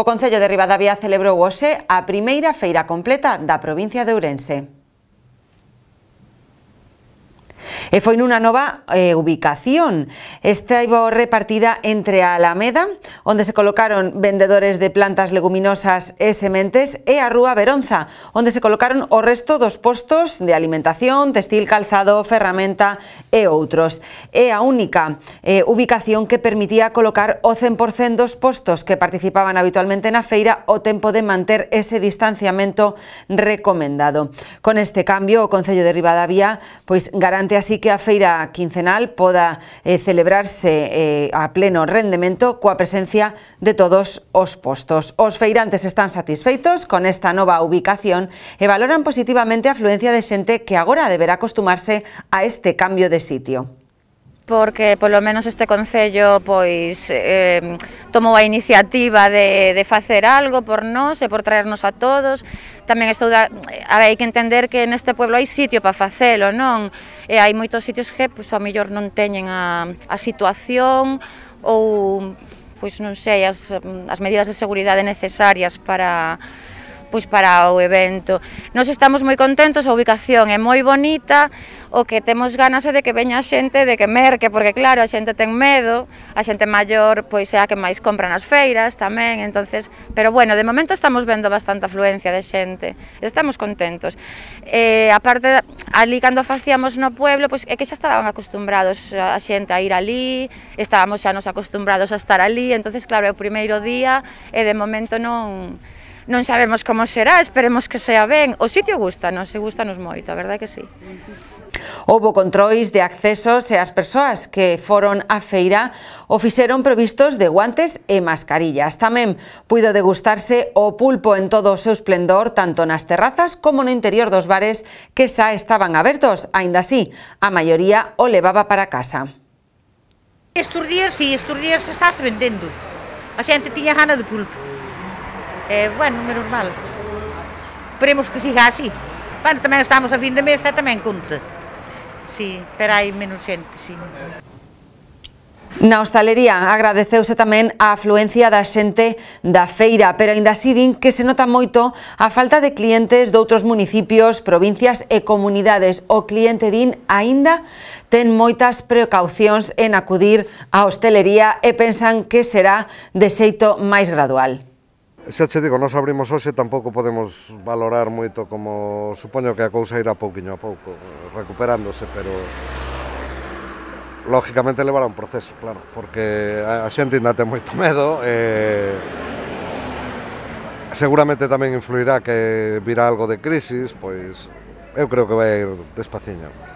O Concello de Ribadavia celebrou hoxe a primeira feira completa da provincia de Ourense. E foi nunha nova eh, ubicación. iba repartida entre a Alameda, onde se colocaron vendedores de plantas leguminosas e sementes, e a Rúa Veronza, onde se colocaron o resto dos postos de alimentación, textil, calzado, ferramenta e outros. É a única eh, ubicación que permitía colocar o 100% dos postos que participaban habitualmente na feira o tempo de manter ese distanciamento recomendado. Con este cambio, o Concello de Rivadavia pois garante así así que a feira quincenal poda eh, celebrarse eh, a pleno rendemento coa presencia de todos os postos. Os feirantes están satisfeitos con esta nova ubicación e valoran positivamente a afluencia de xente que agora deberá acostumarse a este cambio de sitio porque polo menos este Concello pois eh, tomou a iniciativa de, de facer algo por nós e por traernos a todos. Tamén estou da, a ver, hai que entender que neste pueblo hai sitio para facelo, non? E hai moitos sitios que pois, ao mellor non teñen a, a situación ou pois non sei, as, as medidas de seguridade necesarias para pois para o evento. Nos estamos moi contentos, a ubicación é moi bonita, o que temos ganas é de que veña a xente, de que merque, porque claro, a xente ten medo, a xente maior pois é a que máis compra nas feiras tamén, entonces, pero bueno, de momento estamos vendo bastante afluencia de xente, estamos contentos. Eh, aparte, ali cando facíamos no pueblo, pois é que xa estaban acostumbrados a xente a ir ali, estábamos xa nos acostumbrados a estar ali, entonces claro, é o primeiro día e de momento non non sabemos como será, esperemos que sea ben. O sitio gusta, non se gusta nos moito, a verdade que sí. Houbo controis de accesos e as persoas que foron á feira o fixeron provistos de guantes e mascarillas. Tamén puido degustarse o pulpo en todo o seu esplendor tanto nas terrazas como no interior dos bares que xa estaban abertos. Ainda así, a maioría o levaba para casa. Estes días, sí, estes días se estás vendendo. A xente tiña gana de pulpo eh, bueno, menos mal. Esperemos que siga así. Bueno, tamén estamos a fin de mes e tamén conta. Sí, pero hai menos xente, sí. Na hostalería agradeceuse tamén a afluencia da xente da feira, pero aínda así din que se nota moito a falta de clientes doutros municipios, provincias e comunidades. O cliente din aínda ten moitas precaucións en acudir á hostelería e pensan que será de xeito máis gradual. Xa che digo, nos abrimos hoxe, tampouco podemos valorar moito como supoño que a cousa irá pouquiño a pouco, recuperándose, pero lógicamente levará un proceso, claro, porque a xente ainda ten moito medo e seguramente tamén influirá que virá algo de crisis, pois eu creo que vai ir despaciño.